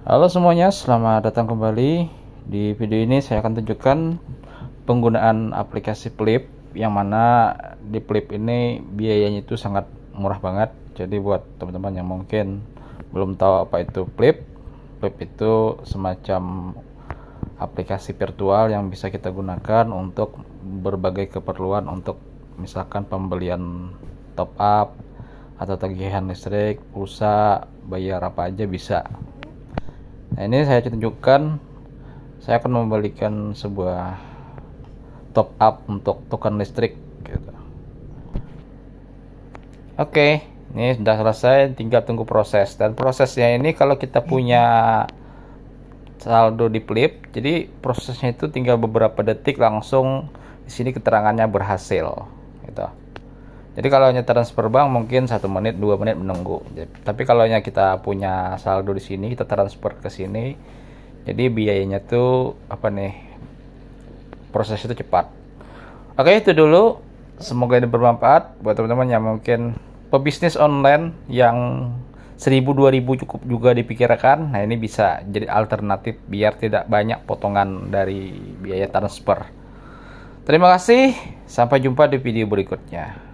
Halo semuanya, selamat datang kembali. Di video ini saya akan tunjukkan penggunaan aplikasi Flip yang mana di Flip ini biayanya itu sangat murah banget. Jadi buat teman-teman yang mungkin belum tahu apa itu Flip, Flip itu semacam aplikasi virtual yang bisa kita gunakan untuk berbagai keperluan untuk misalkan pembelian top up atau tagihan listrik, pulsa, bayar apa aja bisa nah ini saya tunjukkan saya akan membalikan sebuah top up untuk token listrik gitu. oke ini sudah selesai tinggal tunggu proses dan prosesnya ini kalau kita iya. punya saldo di flip jadi prosesnya itu tinggal beberapa detik langsung di sini keterangannya berhasil gitu jadi kalau hanya transfer bank mungkin satu menit dua menit menunggu. tapi kalau hanya kita punya saldo di sini kita transfer ke sini, jadi biayanya tuh apa nih proses itu cepat. Oke itu dulu. Semoga ini bermanfaat buat teman-teman yang mungkin pebisnis online yang 1000-2000 cukup juga dipikirkan. Nah ini bisa jadi alternatif biar tidak banyak potongan dari biaya transfer. Terima kasih, sampai jumpa di video berikutnya.